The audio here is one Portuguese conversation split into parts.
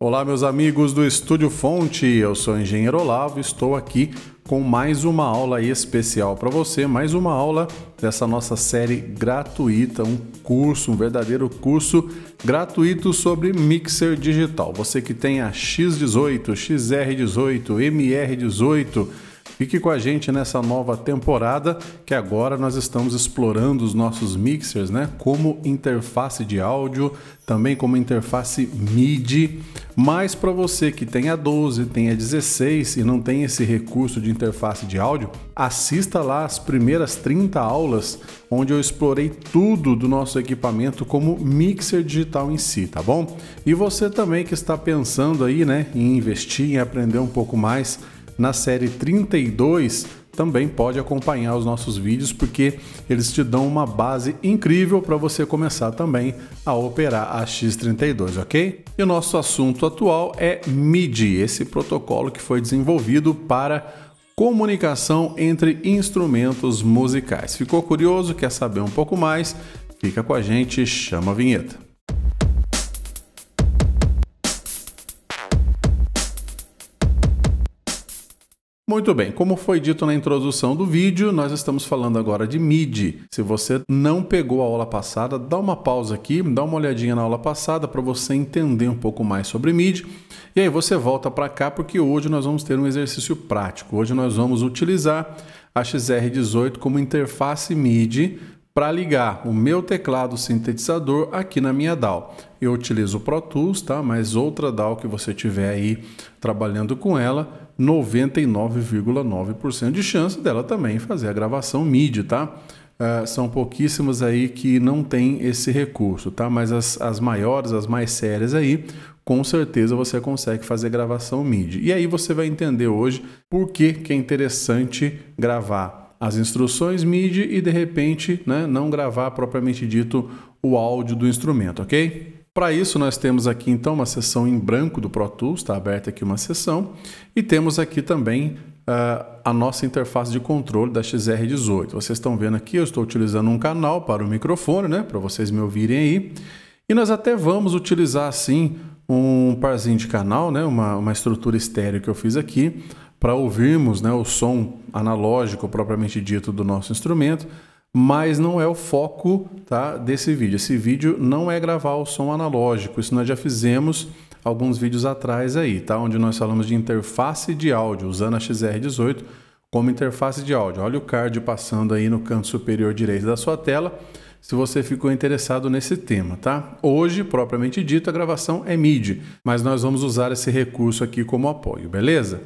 Olá, meus amigos do Estúdio Fonte, eu sou o engenheiro Olavo, estou aqui com mais uma aula especial para você, mais uma aula dessa nossa série gratuita, um curso, um verdadeiro curso gratuito sobre mixer digital. Você que tem a X18, XR18, MR18, Fique com a gente nessa nova temporada que agora nós estamos explorando os nossos mixers, né? Como interface de áudio, também como interface MIDI. Mas para você que tem a 12, tem a 16 e não tem esse recurso de interface de áudio, assista lá as primeiras 30 aulas onde eu explorei tudo do nosso equipamento como mixer digital em si, tá bom? E você também que está pensando aí, né, em investir, em aprender um pouco mais, na série 32, também pode acompanhar os nossos vídeos porque eles te dão uma base incrível para você começar também a operar a X32, ok? E o nosso assunto atual é MIDI, esse protocolo que foi desenvolvido para comunicação entre instrumentos musicais. Ficou curioso? Quer saber um pouco mais? Fica com a gente, chama a vinheta. Muito bem, como foi dito na introdução do vídeo, nós estamos falando agora de MIDI. Se você não pegou a aula passada, dá uma pausa aqui, dá uma olhadinha na aula passada para você entender um pouco mais sobre MIDI. E aí você volta para cá porque hoje nós vamos ter um exercício prático. Hoje nós vamos utilizar a XR18 como interface MIDI para ligar o meu teclado sintetizador aqui na minha DAW. Eu utilizo o Pro Tools, tá? Mas outra DAW que você tiver aí trabalhando com ela, 99,9% de chance dela também fazer a gravação MIDI, tá? Uh, são pouquíssimas aí que não tem esse recurso, tá? Mas as, as maiores, as mais sérias aí, com certeza você consegue fazer gravação MIDI. E aí você vai entender hoje por que, que é interessante gravar as instruções MIDI e de repente né, não gravar propriamente dito o áudio do instrumento, ok? Para isso, nós temos aqui então uma sessão em branco do Pro Tools, está aberta aqui uma sessão e temos aqui também uh, a nossa interface de controle da XR18. Vocês estão vendo aqui, eu estou utilizando um canal para o microfone, né, para vocês me ouvirem aí, e nós até vamos utilizar assim um parzinho de canal, né, uma, uma estrutura estéreo que eu fiz aqui, para ouvirmos né, o som analógico propriamente dito do nosso instrumento, mas não é o foco tá, desse vídeo. Esse vídeo não é gravar o som analógico, isso nós já fizemos alguns vídeos atrás aí, tá? Onde nós falamos de interface de áudio, usando a XR18 como interface de áudio. Olha o card passando aí no canto superior direito da sua tela, se você ficou interessado nesse tema, tá? Hoje, propriamente dito, a gravação é MIDI, mas nós vamos usar esse recurso aqui como apoio, beleza?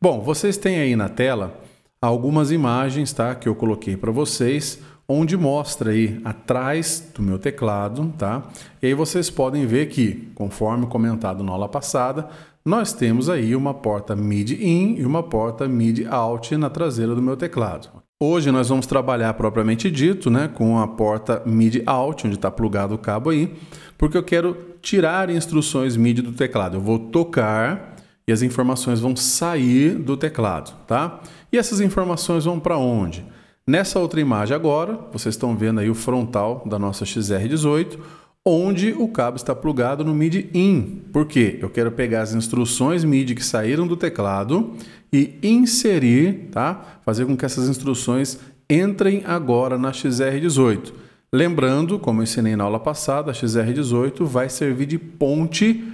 Bom, vocês têm aí na tela algumas imagens tá, que eu coloquei para vocês, onde mostra aí atrás do meu teclado, tá? E aí vocês podem ver que, conforme comentado na aula passada, nós temos aí uma porta MIDI-IN e uma porta MIDI-OUT na traseira do meu teclado. Hoje nós vamos trabalhar propriamente dito, né, com a porta MIDI-OUT, onde está plugado o cabo aí, porque eu quero tirar instruções MIDI do teclado. Eu vou tocar e as informações vão sair do teclado, tá? E essas informações vão para onde? Nessa outra imagem agora, vocês estão vendo aí o frontal da nossa XR18, onde o cabo está plugado no MIDI IN. Por quê? Eu quero pegar as instruções MIDI que saíram do teclado e inserir, tá? Fazer com que essas instruções entrem agora na XR18. Lembrando, como eu ensinei na aula passada, a XR18 vai servir de ponte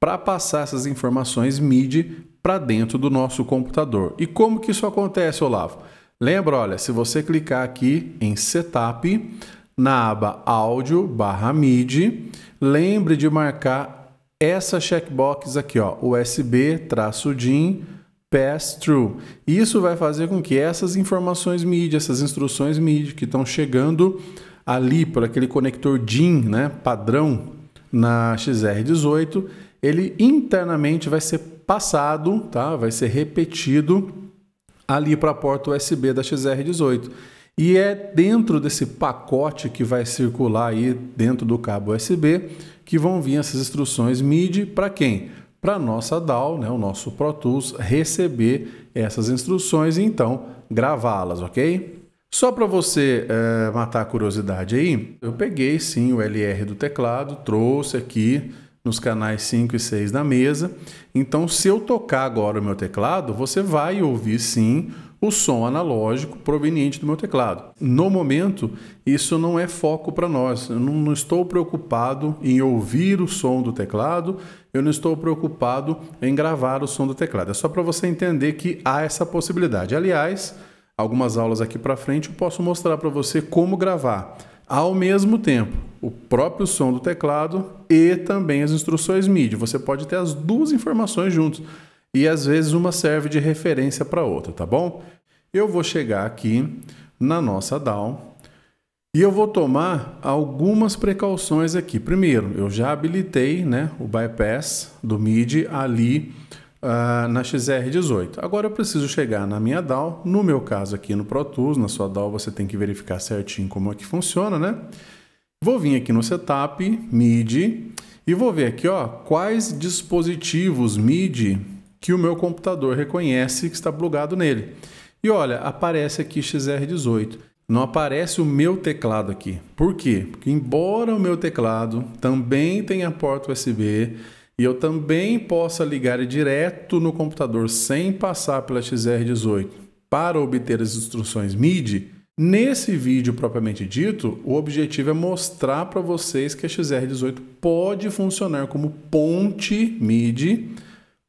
para passar essas informações MIDI para dentro do nosso computador. E como que isso acontece, Olavo? Lembra, olha, se você clicar aqui em Setup, na aba Áudio barra MIDI, lembre de marcar essa checkbox aqui, ó, USB traço DIN pass-through. Isso vai fazer com que essas informações MIDI, essas instruções MIDI que estão chegando ali por aquele conector DIN, né, padrão na XR18, ele internamente vai ser passado, tá? vai ser repetido ali para a porta USB da XR18. E é dentro desse pacote que vai circular aí dentro do cabo USB que vão vir essas instruções MIDI para quem? Para nossa DAW, né, o nosso Pro Tools, receber essas instruções e então gravá-las, ok? Só para você é, matar a curiosidade aí, eu peguei sim o LR do teclado, trouxe aqui, nos canais 5 e 6 da mesa. Então, se eu tocar agora o meu teclado, você vai ouvir sim o som analógico proveniente do meu teclado. No momento, isso não é foco para nós. Eu não, estou preocupado em ouvir o som do teclado, eu não estou preocupado em gravar o som do teclado. É só para você entender que há essa possibilidade. Aliás, algumas aulas aqui para frente eu posso mostrar para você como gravar ao mesmo tempo o próprio som do teclado e também as instruções MIDI. Você pode ter as duas informações juntos e às vezes uma serve de referência para outra, tá bom? Eu vou chegar aqui na nossa DAW e eu vou tomar algumas precauções aqui. Primeiro, eu já habilitei né, o bypass do MIDI ali uh, na XR18. Agora eu preciso chegar na minha DAO, no meu caso aqui no Pro Tools, na sua DAO você tem que verificar certinho como é que funciona, né? Vou vir aqui no Setup, MIDI, e vou ver aqui ó, quais dispositivos MIDI que o meu computador reconhece que está plugado nele. E olha, aparece aqui XR18. Não aparece o meu teclado aqui. Por quê? Porque embora o meu teclado também tenha porta USB, e eu também possa ligar direto no computador sem passar pela XR18 para obter as instruções MIDI, nesse vídeo propriamente dito, o objetivo é mostrar para vocês que a XR18 pode funcionar como ponte MIDI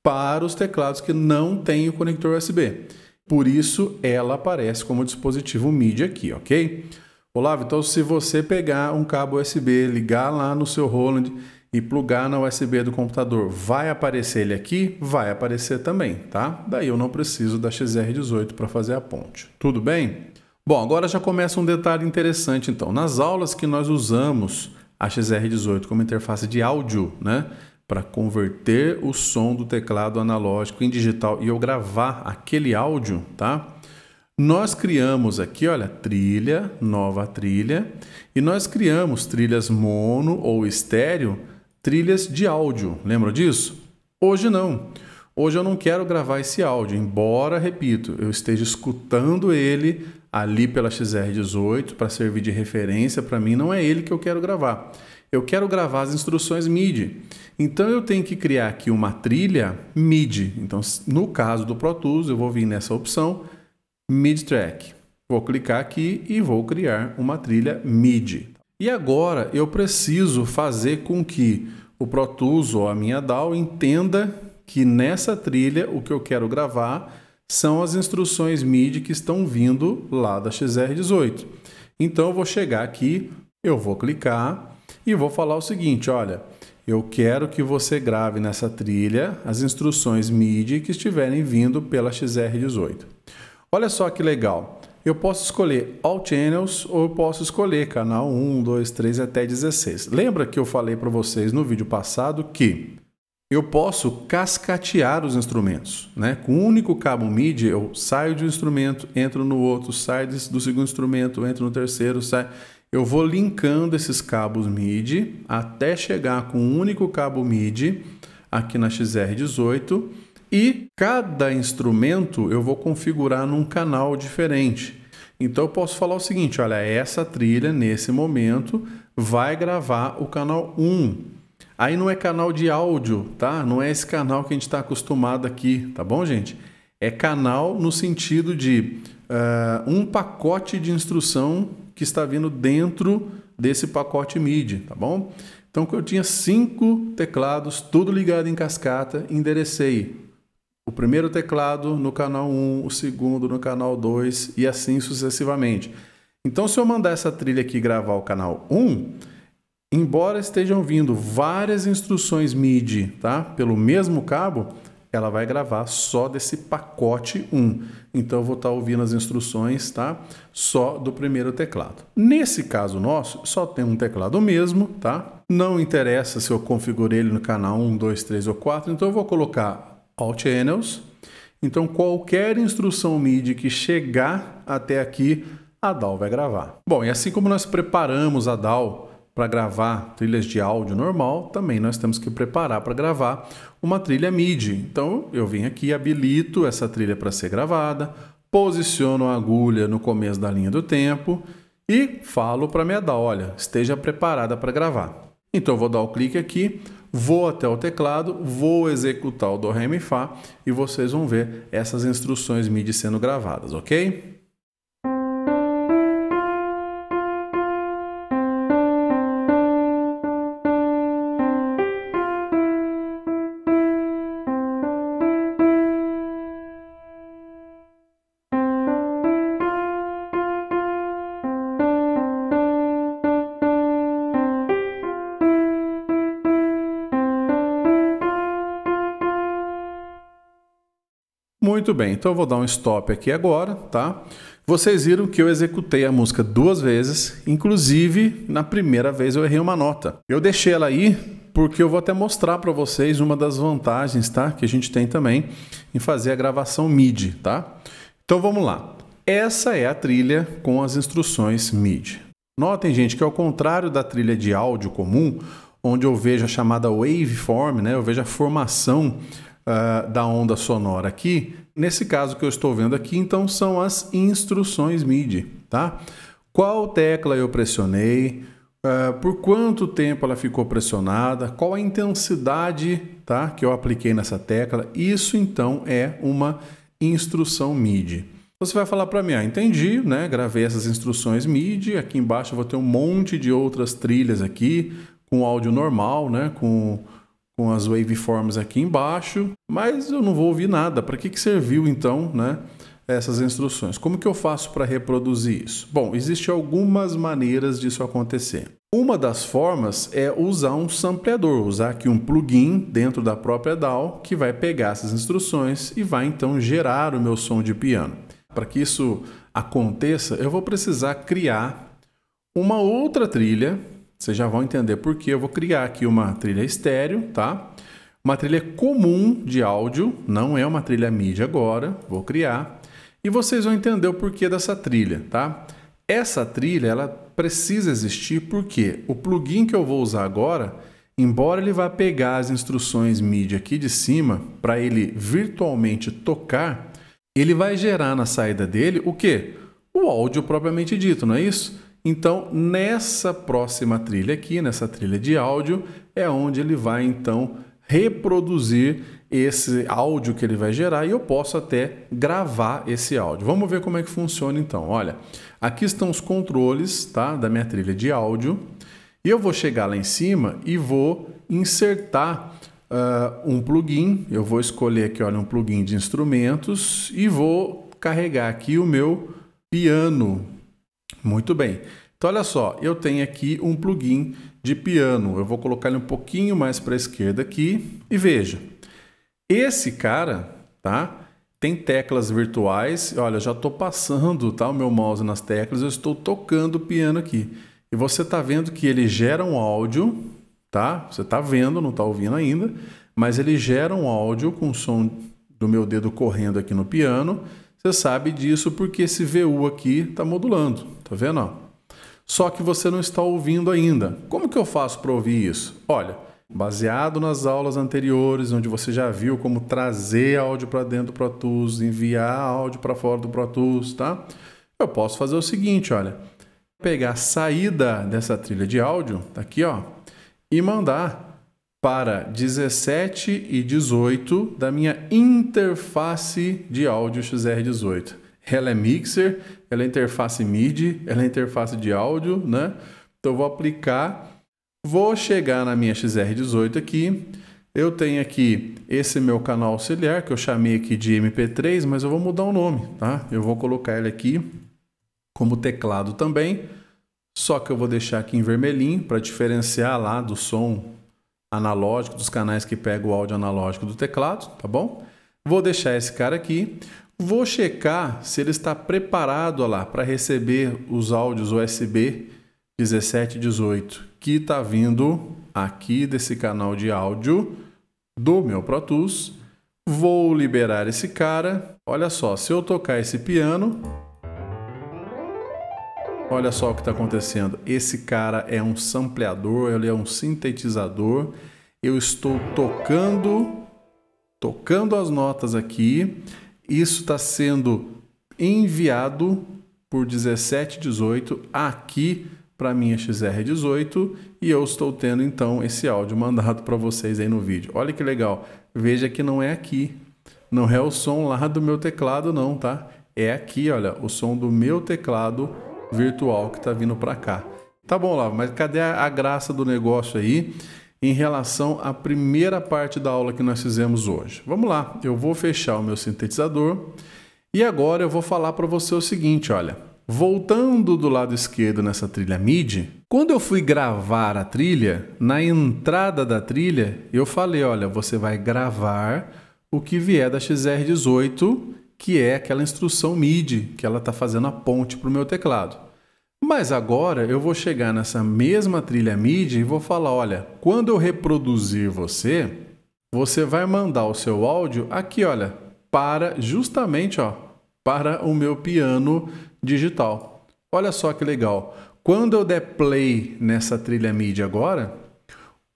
para os teclados que não têm o conector USB. Por isso, ela aparece como dispositivo MIDI aqui, ok? Olavo, então se você pegar um cabo USB, ligar lá no seu Roland e plugar na USB do computador, vai aparecer ele aqui? Vai aparecer também, tá? Daí eu não preciso da XR18 para fazer a ponte. Tudo bem? Bom, agora já começa um detalhe interessante então. Nas aulas que nós usamos a XR18 como interface de áudio, né? Para converter o som do teclado analógico em digital e eu gravar aquele áudio, tá? Nós criamos aqui, olha, trilha, nova trilha, e nós criamos trilhas mono ou estéreo trilhas de áudio. Lembra disso? Hoje não. Hoje eu não quero gravar esse áudio, embora, repito, eu esteja escutando ele ali pela XR18 para servir de referência, para mim não é ele que eu quero gravar. Eu quero gravar as instruções MIDI. Então eu tenho que criar aqui uma trilha MIDI. Então, no caso do Pro Tools, eu vou vir nessa opção MIDI Track. Vou clicar aqui e vou criar uma trilha MIDI. E agora eu preciso fazer com que o Protuso ou a minha DAO entenda que nessa trilha o que eu quero gravar são as instruções MIDI que estão vindo lá da XR18. Então eu vou chegar aqui, eu vou clicar e vou falar o seguinte, olha, eu quero que você grave nessa trilha as instruções MIDI que estiverem vindo pela XR18. Olha só que legal eu posso escolher All Channels ou eu posso escolher canal 1, 2, 3 até 16. Lembra que eu falei para vocês no vídeo passado que eu posso cascatear os instrumentos. Né? Com um único cabo MIDI, eu saio de um instrumento, entro no outro, saio do segundo instrumento, entro no terceiro, saio. Eu vou linkando esses cabos MIDI até chegar com um único cabo MIDI aqui na XR18 e cada instrumento eu vou configurar num canal diferente. Então eu posso falar o seguinte, olha, essa trilha nesse momento vai gravar o canal 1. Aí não é canal de áudio, tá? Não é esse canal que a gente está acostumado aqui, tá bom, gente? É canal no sentido de uh, um pacote de instrução que está vindo dentro desse pacote MIDI, tá bom? Então eu tinha cinco teclados, tudo ligado em cascata, enderecei o primeiro teclado no canal 1, o segundo no canal 2 e assim sucessivamente. Então, se eu mandar essa trilha aqui gravar o canal 1, embora estejam vindo várias instruções MIDI tá? pelo mesmo cabo, ela vai gravar só desse pacote 1. Então, eu vou estar tá ouvindo as instruções tá? só do primeiro teclado. Nesse caso nosso, só tem um teclado mesmo, tá? Não interessa se eu configurei ele no canal 1, 2, 3 ou 4, então eu vou colocar All Channels. Então, qualquer instrução MIDI que chegar até aqui, a DAW vai gravar. Bom, e assim como nós preparamos a DAW para gravar trilhas de áudio normal, também nós temos que preparar para gravar uma trilha MIDI. Então, eu vim aqui, habilito essa trilha para ser gravada, posiciono a agulha no começo da linha do tempo e falo para minha DAW, olha, esteja preparada para gravar. Então, eu vou dar o clique aqui, vou até o teclado, vou executar o do, ré, mi, fá e vocês vão ver essas instruções MIDI sendo gravadas, ok? Muito bem, então eu vou dar um stop aqui agora, tá? Vocês viram que eu executei a música duas vezes, inclusive na primeira vez eu errei uma nota. Eu deixei ela aí porque eu vou até mostrar para vocês uma das vantagens, tá? Que a gente tem também em fazer a gravação MIDI, tá? Então vamos lá. Essa é a trilha com as instruções MIDI. Notem, gente, que ao contrário da trilha de áudio comum, onde eu vejo a chamada waveform, né? Eu vejo a formação uh, da onda sonora aqui. Nesse caso que eu estou vendo aqui, então são as instruções MIDI, tá? Qual tecla eu pressionei, uh, por quanto tempo ela ficou pressionada, qual a intensidade tá, que eu apliquei nessa tecla. Isso então é uma instrução MIDI. Você vai falar para mim, ah, entendi, né? Gravei essas instruções MIDI, aqui embaixo eu vou ter um monte de outras trilhas aqui, com áudio normal, né? Com com as waveforms aqui embaixo, mas eu não vou ouvir nada. Para que, que serviu então, né? Essas instruções. Como que eu faço para reproduzir isso? Bom, existem algumas maneiras disso acontecer. Uma das formas é usar um sampleador, usar aqui um plugin dentro da própria DAW que vai pegar essas instruções e vai então gerar o meu som de piano. Para que isso aconteça, eu vou precisar criar uma outra trilha vocês já vão entender por que eu vou criar aqui uma trilha estéreo, tá? Uma trilha comum de áudio, não é uma trilha mídia agora, vou criar. E vocês vão entender o porquê dessa trilha, tá? Essa trilha, ela precisa existir porque o plugin que eu vou usar agora, embora ele vá pegar as instruções mídia aqui de cima para ele virtualmente tocar, ele vai gerar na saída dele o que? O áudio propriamente dito, não é isso? Então, nessa próxima trilha aqui, nessa trilha de áudio, é onde ele vai então reproduzir esse áudio que ele vai gerar e eu posso até gravar esse áudio. Vamos ver como é que funciona então. Olha, aqui estão os controles, tá, da minha trilha de áudio. E eu vou chegar lá em cima e vou insertar uh, um plugin. Eu vou escolher aqui, olha, um plugin de instrumentos e vou carregar aqui o meu piano muito bem. Então olha só, eu tenho aqui um plugin de piano. Eu vou colocar ele um pouquinho mais para a esquerda aqui e veja. Esse cara, tá? Tem teclas virtuais. Olha, já estou passando, tá, o meu mouse nas teclas. Eu estou tocando o piano aqui. E você está vendo que ele gera um áudio, tá? Você está vendo, não está ouvindo ainda, mas ele gera um áudio com o som do meu dedo correndo aqui no piano. Você sabe disso porque esse VU aqui está modulando, tá vendo? Só que você não está ouvindo ainda. Como que eu faço para ouvir isso? Olha, baseado nas aulas anteriores, onde você já viu como trazer áudio para dentro do Pro Tools, enviar áudio para fora do Pro Tools, tá? Eu posso fazer o seguinte, olha, pegar a saída dessa trilha de áudio, tá aqui, ó, e mandar para 17 e 18 da minha interface de áudio XR18. Ela é mixer, ela é interface MIDI, ela é interface de áudio, né? Então vou aplicar, vou chegar na minha XR18 aqui. Eu tenho aqui esse meu canal auxiliar que eu chamei aqui de MP3, mas eu vou mudar o nome, tá? Eu vou colocar ele aqui como teclado também, só que eu vou deixar aqui em vermelhinho para diferenciar lá do som analógico, dos canais que pega o áudio analógico do teclado, tá bom? Vou deixar esse cara aqui. Vou checar se ele está preparado lá para receber os áudios USB 17 e 18 que está vindo aqui desse canal de áudio do meu Pro Tools. Vou liberar esse cara. Olha só, se eu tocar esse piano, Olha só o que está acontecendo. Esse cara é um sampleador, ele é um sintetizador. Eu estou tocando, tocando as notas aqui. Isso está sendo enviado por 1718 aqui para minha XR18 e eu estou tendo então esse áudio mandado para vocês aí no vídeo. Olha que legal. Veja que não é aqui, não é o som lá do meu teclado não, tá? É aqui, olha, o som do meu teclado virtual que está vindo para cá. Tá bom, lá, mas cadê a, graça do negócio aí em relação à primeira parte da aula que nós fizemos hoje? Vamos lá, eu vou fechar o meu sintetizador e agora eu vou falar para você o seguinte, olha. Voltando do lado esquerdo nessa trilha MIDI, quando eu fui gravar a trilha, na entrada da trilha, eu falei, olha, você vai gravar o que vier da XR18 que é aquela instrução MIDI que ela está fazendo a ponte para o meu teclado. Mas agora eu vou chegar nessa mesma trilha MIDI e vou falar: olha, quando eu reproduzir você, você vai mandar o seu áudio aqui, olha, para justamente ó, para o meu piano digital. Olha só que legal. Quando eu der play nessa trilha MIDI agora,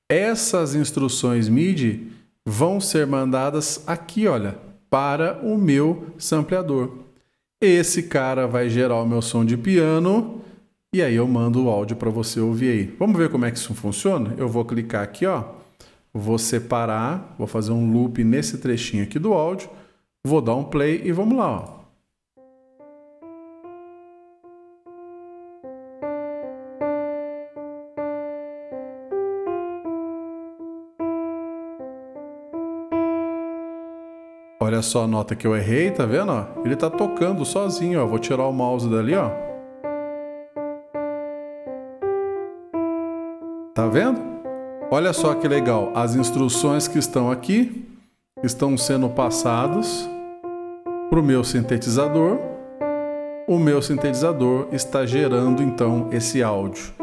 essas instruções MIDI vão ser mandadas aqui, olha, para o meu sampleador. Esse cara vai gerar o meu som de piano e aí eu mando o áudio para você ouvir aí. Vamos ver como é que isso funciona? Eu vou clicar aqui, ó. Vou separar, vou fazer um loop nesse trechinho aqui do áudio, vou dar um play e vamos lá, ó. só a nota que eu errei, tá vendo? Ele tá tocando sozinho, ó. Vou tirar o mouse dali, ó. Tá vendo? Olha só que legal. As instruções que estão aqui estão sendo passadas para o meu sintetizador. O meu sintetizador está gerando então esse áudio.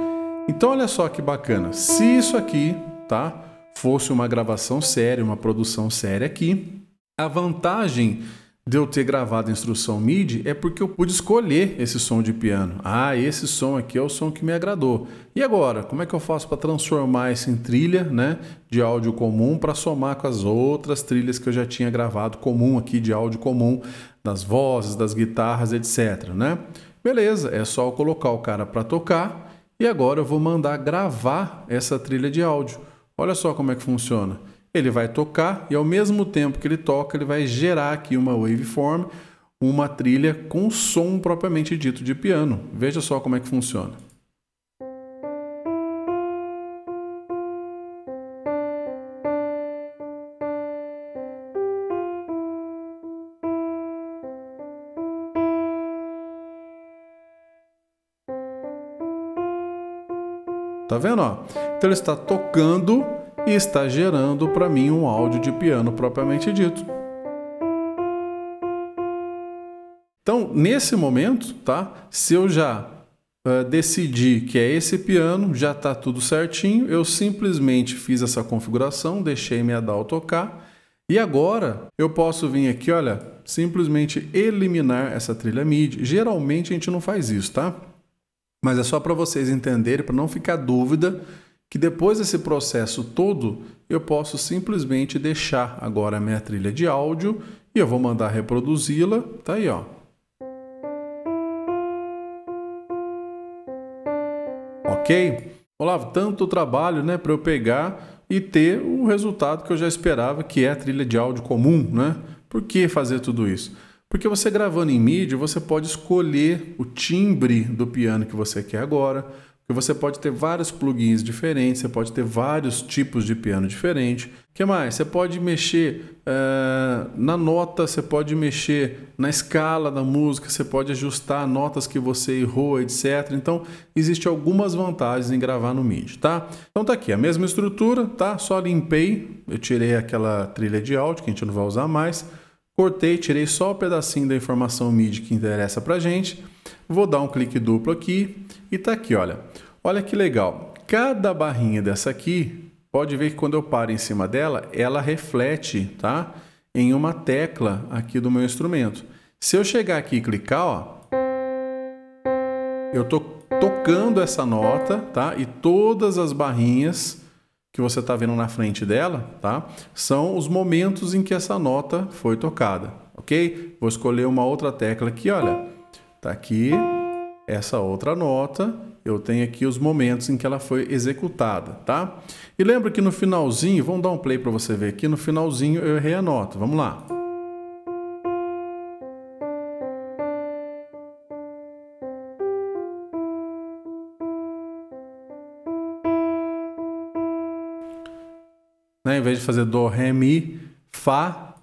Então olha só que bacana. Se isso aqui, tá? fosse uma gravação séria, uma produção séria aqui, a vantagem de eu ter gravado a instrução MIDI é porque eu pude escolher esse som de piano. Ah, esse som aqui é o som que me agradou. E agora, como é que eu faço para transformar isso em trilha né, de áudio comum para somar com as outras trilhas que eu já tinha gravado comum aqui de áudio comum, das vozes, das guitarras, etc. Né? Beleza, é só eu colocar o cara para tocar e agora eu vou mandar gravar essa trilha de áudio. Olha só como é que funciona ele vai tocar e ao mesmo tempo que ele toca, ele vai gerar aqui uma waveform, uma trilha com som propriamente dito de piano. Veja só como é que funciona. Tá vendo? Ó? Então ele está tocando e está gerando para mim um áudio de piano propriamente dito. Então, nesse momento, tá? Se eu já uh, decidi que é esse piano, já está tudo certinho, eu simplesmente fiz essa configuração, deixei minha DAW tocar e agora eu posso vir aqui, olha, simplesmente eliminar essa trilha MIDI. Geralmente a gente não faz isso, tá? Mas é só para vocês entenderem, para não ficar dúvida que depois desse processo todo eu posso simplesmente deixar agora a minha trilha de áudio e eu vou mandar reproduzi-la, tá aí ó. OK? Olá, tanto trabalho, né, para eu pegar e ter o resultado que eu já esperava, que é a trilha de áudio comum, né? Por que fazer tudo isso? Porque você gravando em mídia você pode escolher o timbre do piano que você quer agora, e você pode ter vários plugins diferentes, você pode ter vários tipos de piano diferente. O que mais? Você pode mexer eh, na nota, você pode mexer na escala da música, você pode ajustar notas que você errou, etc. Então, existe algumas vantagens em gravar no MIDI, tá? Então tá aqui, a mesma estrutura, tá? Só limpei, eu tirei aquela trilha de áudio que a gente não vai usar mais. Cortei, tirei só o um pedacinho da informação MIDI que interessa para gente. Vou dar um clique duplo aqui e tá aqui, olha. Olha que legal. Cada barrinha dessa aqui, pode ver que quando eu paro em cima dela, ela reflete, tá? Em uma tecla aqui do meu instrumento. Se eu chegar aqui e clicar, ó, eu tô tocando essa nota, tá? E todas as barrinhas que você está vendo na frente dela, tá? São os momentos em que essa nota foi tocada, ok? Vou escolher uma outra tecla aqui, olha. Tá aqui essa outra nota. Eu tenho aqui os momentos em que ela foi executada, tá? E lembra que no finalzinho, vamos dar um play para você ver aqui. No finalzinho eu errei a nota. Vamos lá. de fazer do, ré, mi, fá,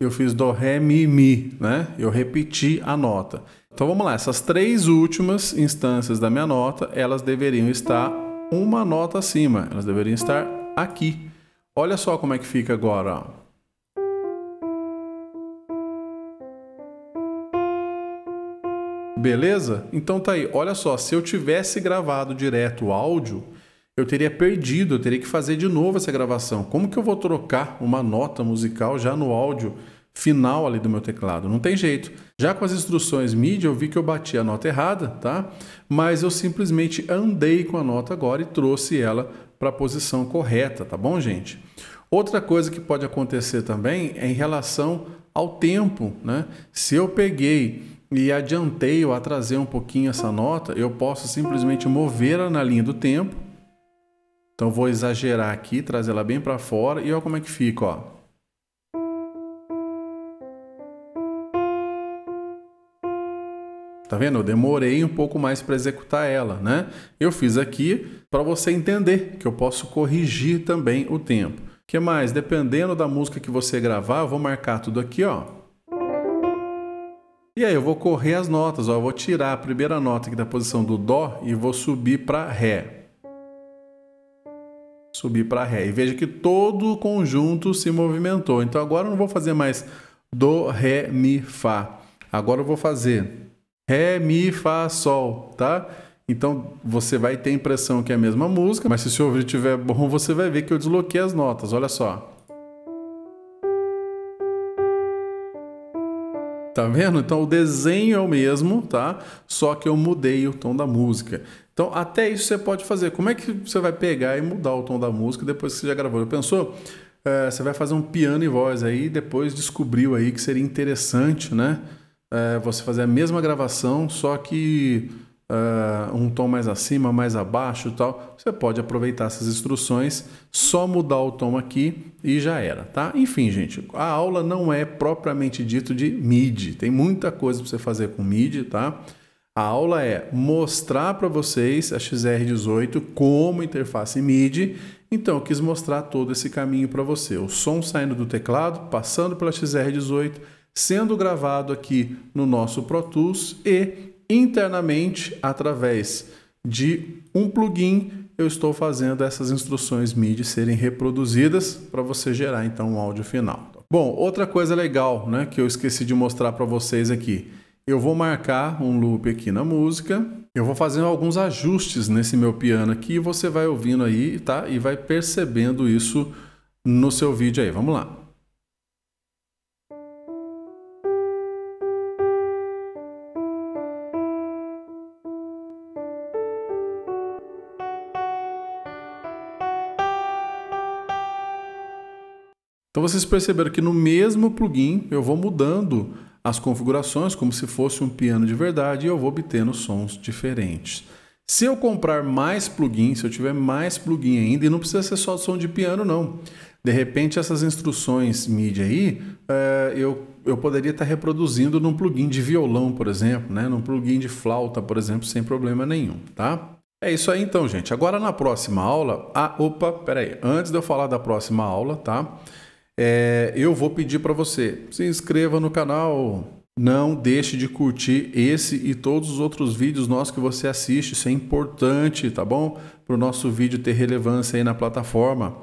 eu fiz do, ré, mi, mi, né? Eu repeti a nota. Então vamos lá, essas três últimas instâncias da minha nota, elas deveriam estar uma nota acima, elas deveriam estar aqui. Olha só como é que fica agora. Beleza? Então tá aí. Olha só, se eu tivesse gravado direto o áudio, eu teria perdido, eu teria que fazer de novo essa gravação. Como que eu vou trocar uma nota musical já no áudio final ali do meu teclado? Não tem jeito. Já com as instruções MIDI, eu vi que eu bati a nota errada, tá? Mas eu simplesmente andei com a nota agora e trouxe ela para a posição correta, tá bom, gente? Outra coisa que pode acontecer também é em relação ao tempo, né? Se eu peguei e adiantei ou atrasei um pouquinho essa nota, eu posso simplesmente mover ela na linha do tempo, então vou exagerar aqui, trazer ela bem para fora e olha como é que fica, ó. Tá vendo? Eu demorei um pouco mais para executar ela, né? Eu fiz aqui para você entender que eu posso corrigir também o tempo. O que mais? Dependendo da música que você gravar, eu vou marcar tudo aqui, ó. E aí eu vou correr as notas, ó. Eu vou tirar a primeira nota aqui da posição do Dó e vou subir para Ré subir para Ré. E veja que todo o conjunto se movimentou. Então agora eu não vou fazer mais Do, Ré, Mi, Fá. Agora eu vou fazer Ré, Mi, Fá, Sol, tá? Então você vai ter a impressão que é a mesma música, mas se o seu ouvido estiver bom, você vai ver que eu desloquei as notas. Olha só. Tá vendo? Então o desenho é o mesmo, tá? Só que eu mudei o tom da música. Então, até isso você pode fazer. Como é que você vai pegar e mudar o tom da música depois que você já gravou? Já pensou? É, você vai fazer um piano e voz aí, depois descobriu aí que seria interessante, né? É, você fazer a mesma gravação, só que é, um tom mais acima, mais abaixo e tal, você pode aproveitar essas instruções, só mudar o tom aqui e já era, tá? Enfim, gente, a aula não é propriamente dito de MIDI, tem muita coisa para você fazer com MIDI, tá? A aula é mostrar para vocês a XR18 como interface MIDI. Então, eu quis mostrar todo esse caminho para você. O som saindo do teclado, passando pela XR18, sendo gravado aqui no nosso Pro Tools e internamente através de um plugin eu estou fazendo essas instruções MIDI serem reproduzidas para você gerar então um áudio final. Tá bom, outra coisa legal, né, que eu esqueci de mostrar para vocês aqui eu vou marcar um loop aqui na música. Eu vou fazer alguns ajustes nesse meu piano aqui. Você vai ouvindo aí, tá? E vai percebendo isso no seu vídeo aí. Vamos lá. Então vocês perceberam que no mesmo plugin eu vou mudando as configurações como se fosse um piano de verdade e eu vou obtendo sons diferentes. Se eu comprar mais plugins, se eu tiver mais plugin ainda, e não precisa ser só som de piano, não. De repente, essas instruções MIDI aí, eh, eu, eu poderia estar reproduzindo num plugin de violão, por exemplo, né? num plugin de flauta, por exemplo, sem problema nenhum, tá? É isso aí então, gente. Agora na próxima aula... Ah, opa, peraí. Antes de eu falar da próxima aula, tá? É, eu vou pedir para você, se inscreva no canal, não deixe de curtir esse e todos os outros vídeos nossos que você assiste, isso é importante, tá bom? Para o nosso vídeo ter relevância aí na plataforma.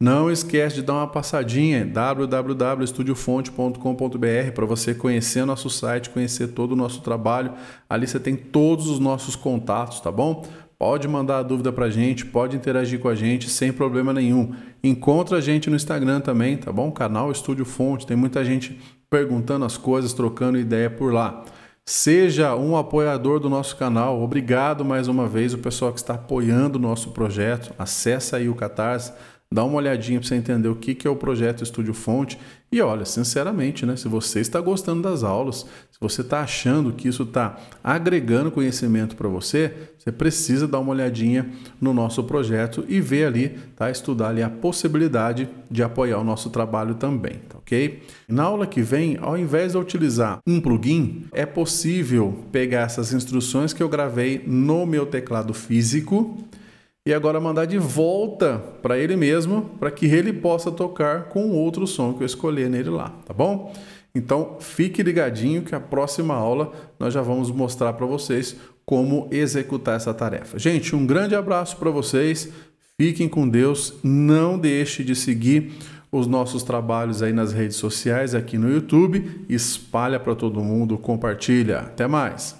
Não esquece de dar uma passadinha em www.estudiofonte.com.br para você conhecer nosso site, conhecer todo o nosso trabalho. Ali você tem todos os nossos contatos, tá bom? Pode mandar a dúvida para a gente, pode interagir com a gente sem problema nenhum. Encontra a gente no Instagram também, tá bom? Canal Estúdio Fonte, tem muita gente perguntando as coisas, trocando ideia por lá. Seja um apoiador do nosso canal. Obrigado mais uma vez o pessoal que está apoiando o nosso projeto. Acesse aí o Catarse, dá uma olhadinha para você entender o que é o projeto Estúdio Fonte e olha, sinceramente, né, se você está gostando das aulas, se você está achando que isso está agregando conhecimento para você, você precisa dar uma olhadinha no nosso projeto e ver ali, tá, estudar ali a possibilidade de apoiar o nosso trabalho também, tá, ok? Na aula que vem, ao invés de utilizar um plugin, é possível pegar essas instruções que eu gravei no meu teclado físico e agora mandar de volta para ele mesmo, para que ele possa tocar com outro som que eu escolher nele lá, tá bom? Então fique ligadinho que a próxima aula nós já vamos mostrar para vocês como executar essa tarefa. Gente, um grande abraço para vocês. Fiquem com Deus. Não deixe de seguir os nossos trabalhos aí nas redes sociais, aqui no YouTube. Espalha para todo mundo, compartilha. Até mais.